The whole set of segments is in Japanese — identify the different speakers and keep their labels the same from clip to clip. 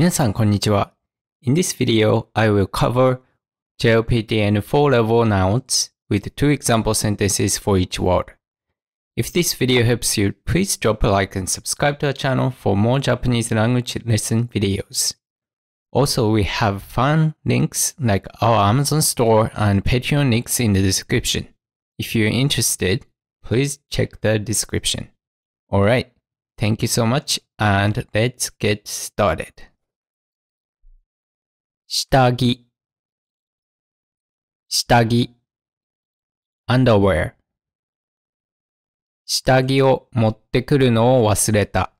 Speaker 1: 皆さん、こんにちは。In this video, I will cover JLPTN 4-level nouns with two example sentences for each word. If this video helps you, please drop a like and subscribe to our channel for more Japanese language lesson videos. Also, we have fun links like our Amazon store and Patreon links in the description. If you're interested, please check the
Speaker 2: description. Alright, thank you so much and let's get started. 下着下着 underwear 下着を持ってくるのを忘れた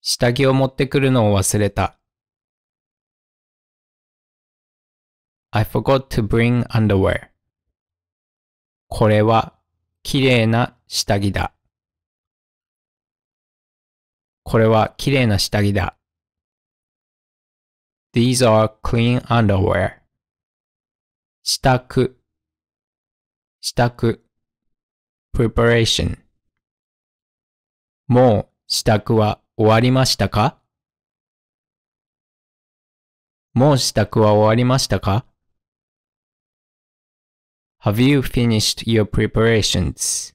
Speaker 2: 下着を持ってくるのを忘れた I forgot to bring underwear これは綺麗な下着だこれは綺麗な下着だ These are clean underwear. 支度支度 preparation もう支度は終わりましたかもう支度は終わりましたか ?Have you finished your preparations?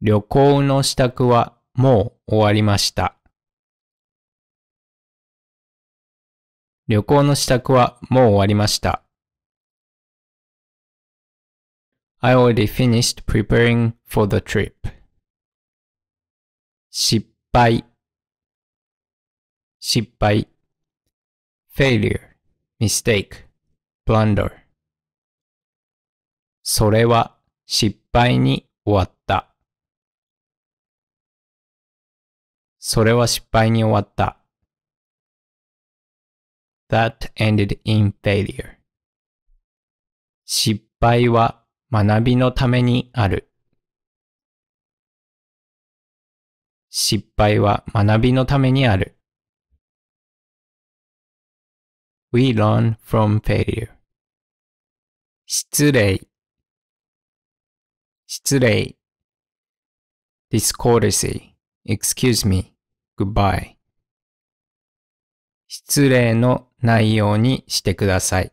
Speaker 2: 旅行の支度はもう終わりました。旅行の支度はもう終わりました。I already finished preparing for the trip. 失敗失敗 failure, mistake, blunder それは失敗に終わった。それは失敗に終わった。that ended in failure 失敗は学びのためにある失敗は学びのためにある We learn from failure 失礼失礼 discourtesy excuse me goodbye 失礼のないようにしてください。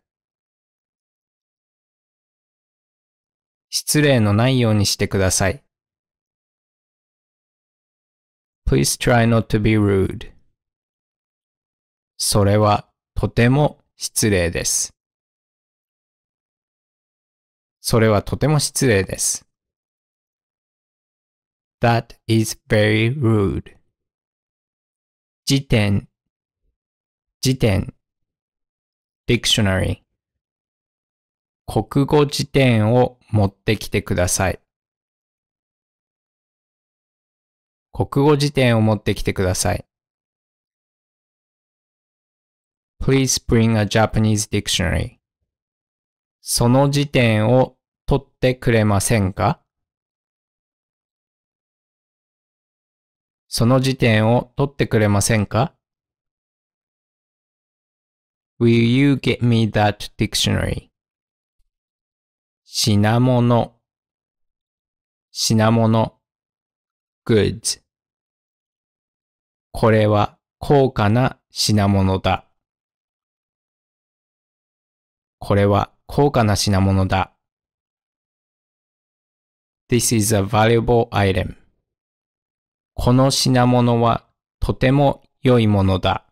Speaker 2: 失礼のないようにしてください。Please try not to be rude. それはとても失礼です。それはとても失礼です。That is very rude. 時点辞典 dictionary 国語辞典を持ってきてください。国語辞典を持ってきてください。Please bring a Japanese dictionary. その辞典を取ってくれませんかその辞典を取ってくれませんか Will you get me that dictionary? 品物品物 goods これは高価な品物だ。これは高価な品物だ。This is a valuable item. この品物はとても良いものだ。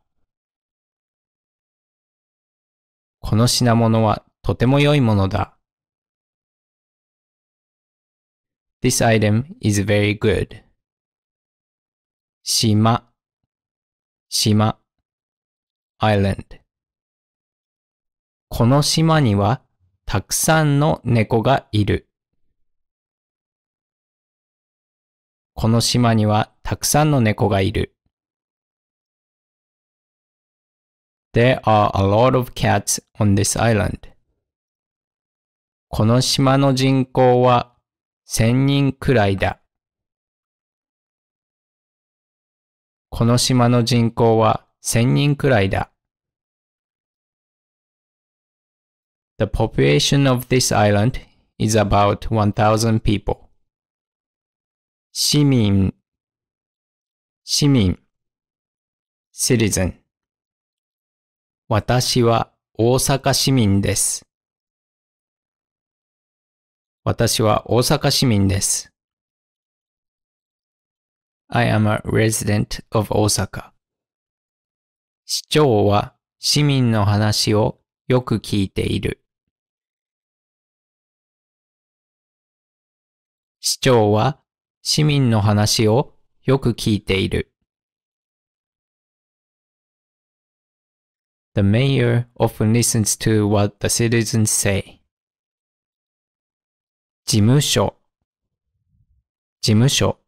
Speaker 2: この品物はとても良いものだ。This item is very good. 島島 island この島にはたくさんの猫がいる。この島にはたくさんの猫がいる。There are a lot of cats on this island. この島の人口は1000人くらいだ。この島の人口は1000人くらいだ。The population of this island is about 1000 people. 市民市民 citizen 私は大阪市民です。私は大阪市民です。I am a resident of Osaka. 市長は市民の話をよく聞いている。市長は市民の話をよく聞いている。The mayor often listens to what the citizens say. 事務所事務所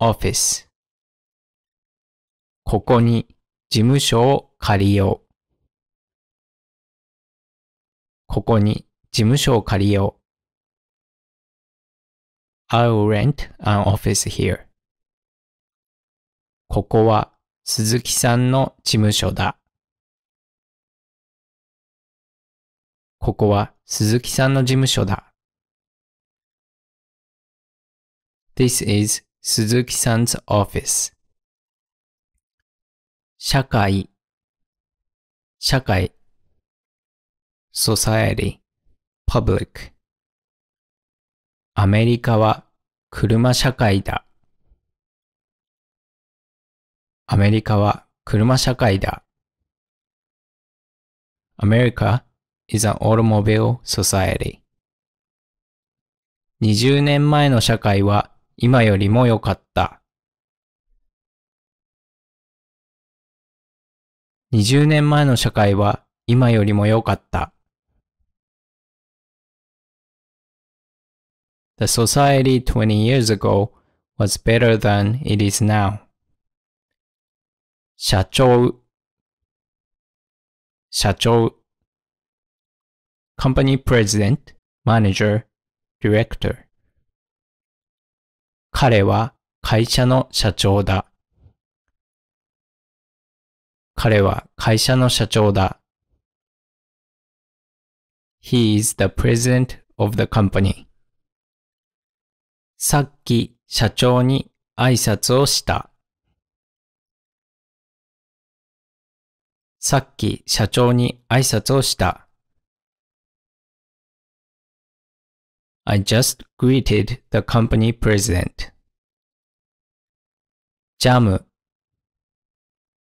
Speaker 2: office ここに事務所を借りよう。ここに事務所を借りよう。I'll rent an office here. ここは鈴木さんの事務所だ。ここは鈴木さんの事務所だ。This is 鈴木さん 's office. 社会、社会 society, public. アメリカは車社会だ。アメリカは車社会だ。アメリカ is an automobile society. 20年前の社会は今よりも良かった。20年前の社会は今よりも良かった。The society 20 years ago was better than it is now. 社長社長 company president, manager, director 彼は会社の社長だ。彼は会社の社長だ。He is the president of the company. さっき社長に挨拶をした。さっき社長に挨拶をした。I just greeted the company president. ジャム、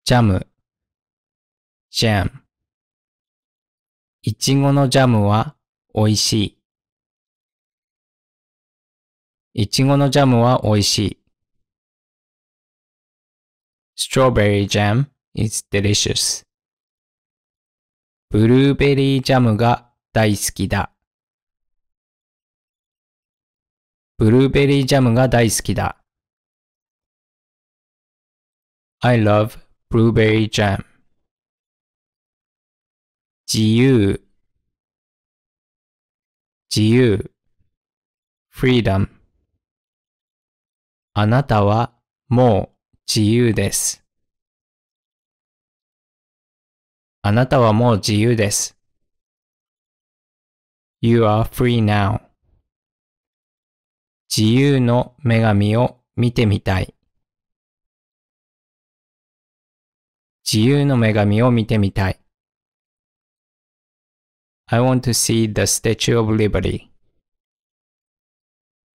Speaker 2: ジャム、ジャム。いちごのジャムは美味しい。いちごのジャムは美味しい。Strawberry jam is delicious. ブルーベリージャムが大好きだ。ブルーベリージャムが大好きだ。I love blueberry jam. 自由自由 freedom あなたはもう自由です。あなたはもう自由です。You are free now. 自由の女神を見てみたい。自由の女神を見てみたい。I want to see the Statue of Liberty.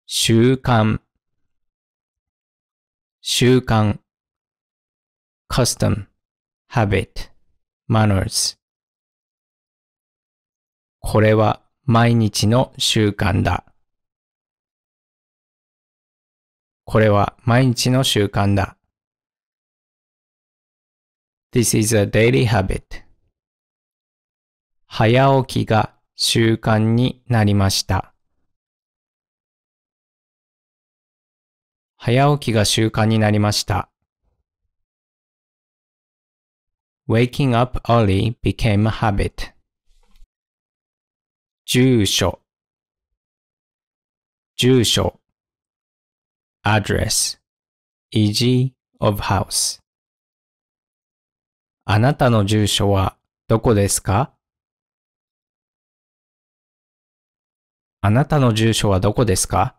Speaker 2: 習慣習慣 custom, habit, manners これは毎日の習慣だ。これは毎日の習慣だ。This is a daily habit. 早起きが習慣になりました。早起きが習慣になりました。Waking up early became a habit. 住所住所 address, eg of house あなたの住所はどこですかあなたの住所はどこですか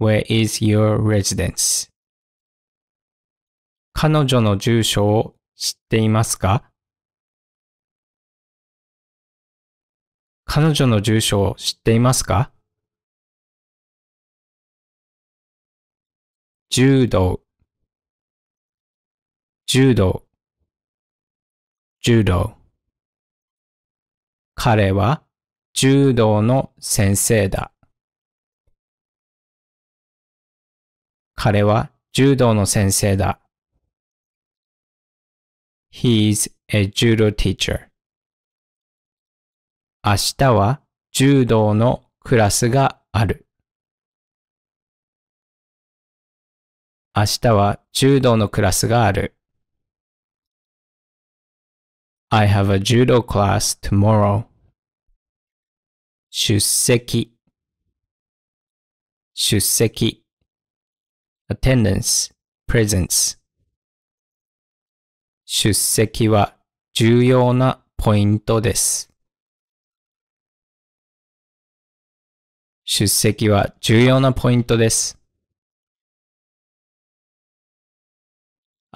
Speaker 2: ?Where is your residence? 彼女の住所を知っていますか彼女の住所を知っていますか柔道柔道柔道彼は柔道の先生だ彼は柔道の先生だ。He's a judo teacher. 明日は柔道のクラスがある。明日は柔道のクラスがある。I have a judo class tomorrow. 出席出席 attendance, presence 出席は重要なポイントです。出席は重要なポイントです。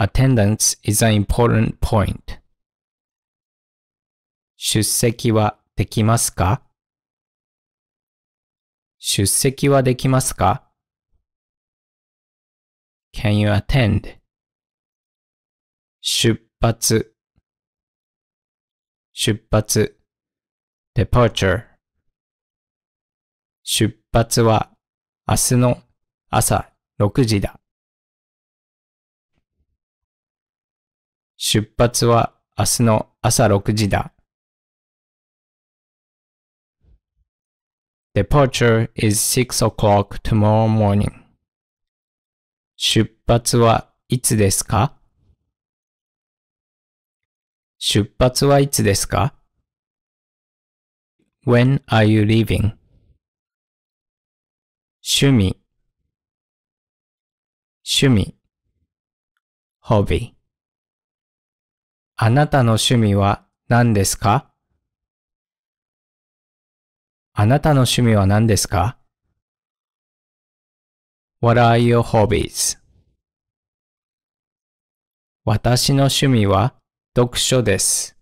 Speaker 2: attendance is an important point. 出席はできますか出席はできますか ?Can you attend? 出発出発 departure 出発は明日の朝6時だ。出発は明日の朝6時だ。Departure is 6 o'clock tomorrow morning. 出発はいつですか出発はいつですか ?When are you leaving? 趣味趣味 hobby あなたの趣味は何ですかあなたの趣味は何ですか ?What are your hobbies? 私の趣味は読書です。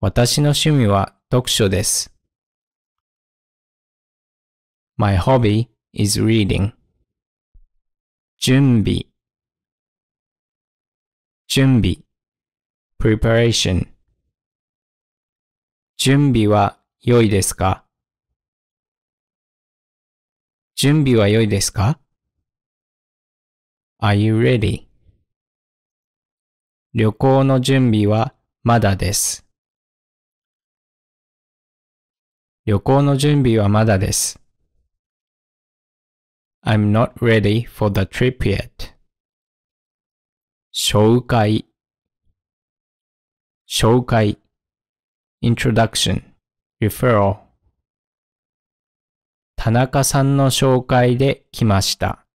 Speaker 2: 私の趣味は読書です。My hobby is reading. 準備準備 preparation 準備は良いですか準備は良いですか ?Are you ready? 旅行の準備はまだです。旅行の準備はまだです。I'm not ready for the trip yet. 紹介紹介 introduction referral 田中さんの紹介で来ました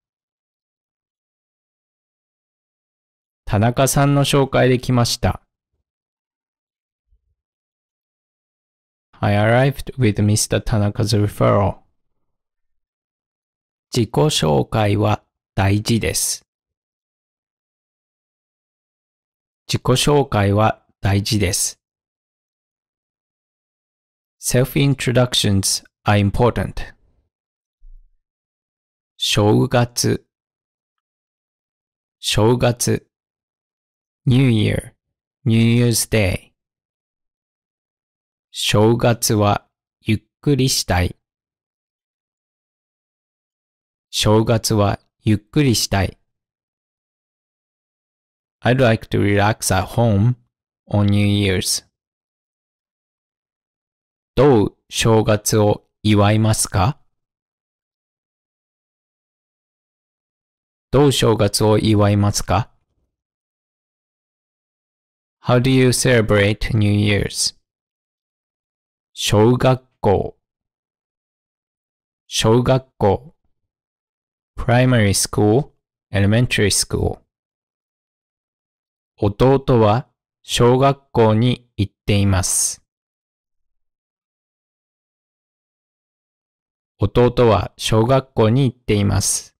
Speaker 2: 田中さんの紹介で来ました I arrived with Mr. Tanaka's referral 自己紹介は大事です自己紹介は大事です。Self-introductions are important. 正月正月 New Year New Year's Day 正月はゆっくりしたい正月はゆっくりしたい I'd like to relax at home on New Year's. どう正月を祝いますかどう正月を祝いますか ?How do you celebrate New Year's? 小学校小学校 primary school, elementary school 弟は小学校に行っています。弟は小学校に行っています。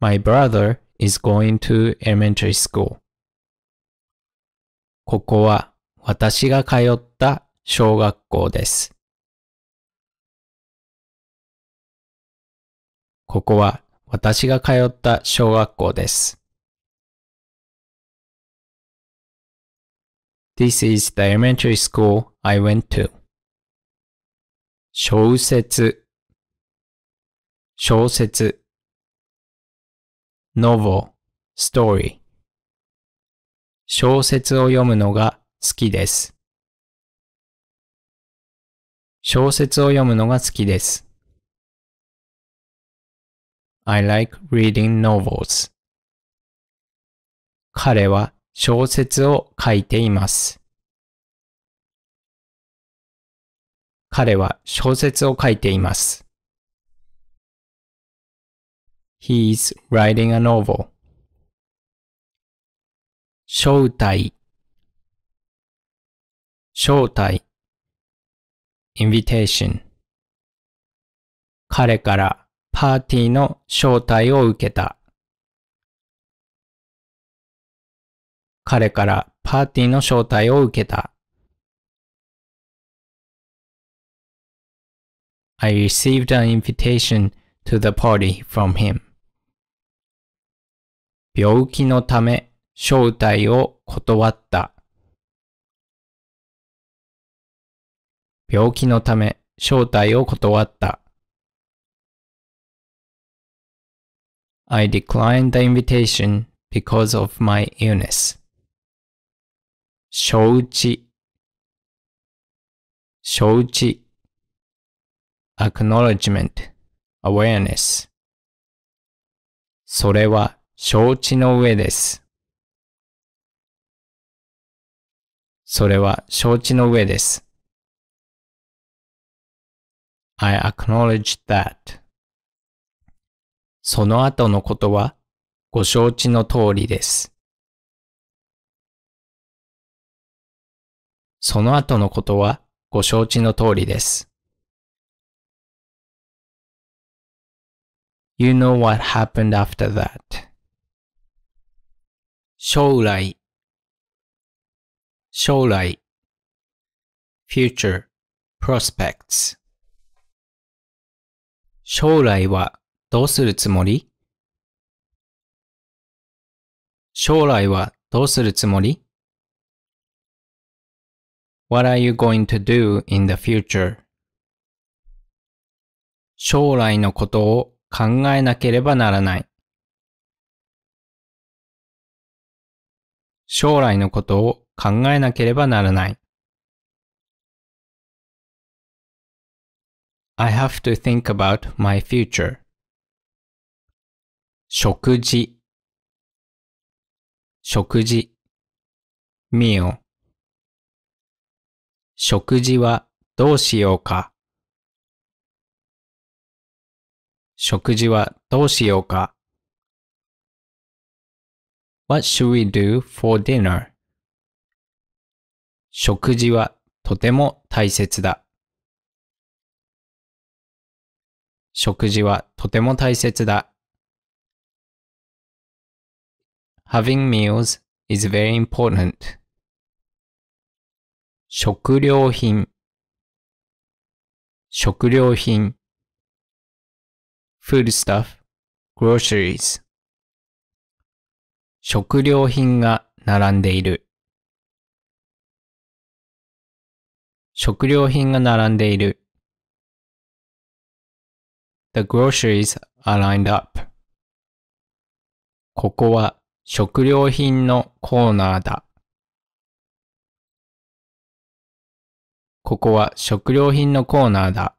Speaker 2: My brother is going to elementary school. ここは私が通った小学校です。ここは私が通った小学校です。This is the elementary school I went to. 小説小説 novel, story 小説を読むのが好きです。小説を読むのが好きです。I like reading novels. 彼は小説を書いています。彼は小説を書いています。He's i writing a novel. 招待招待 invitation 彼からパーティーの招待を受けた。彼からパーティーの招待を受けた。I received an invitation to the party from him. 病気のため招待を断った。病気のため招待を断った。I declined the invitation because of my illness. 承知承知 acknowledgement, awareness それは承知の上です。それは承知の上です。I acknowledge that. その後のことはご承知の通りです。その後のことはご承知の通りです。You know what happened after that. 将来将来 future prospects 将来はどうするつもり将来はどうするつもり ?What are you going to do in the future? 将来のことを考えなければならない。将来のことを考えなければならない。I have to think about my future. 食事、食事、食事はどうしようか食事はどうしようか ?What should we do for dinner? 食事はとても大切だ。食事はとても大切だ。Having meals is very important. 食料品食料品 food stuff, groceries 食料品が並んでいる食料品が並んでいる The groceries are lined up ここは食料品のコーナーだ。ここは食料品のコーナーだ。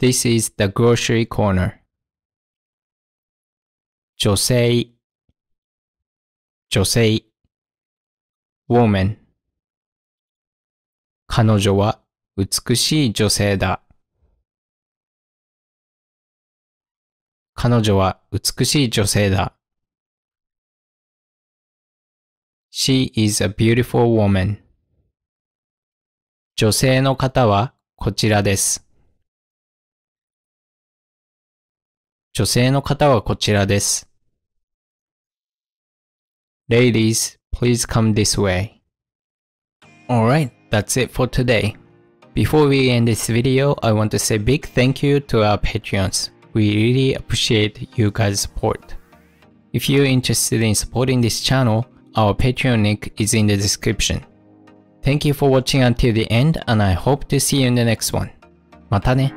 Speaker 2: This is the grocery corner. 女性女性 woman 彼女は美しい女性だ。彼女は美しい女性だ。She is a beautiful woman. 女性の方はこちらです。女性の方はこちらです。Ladies,
Speaker 1: please come this way. Alright, that's it for today. Before we end this video, I want to say big thank you to our Patreons. We really appreciate you guys' support. If you're interested in supporting this channel, our Patreon link is in the description. Thank you for watching until the end and I hope to see you in the next one. またね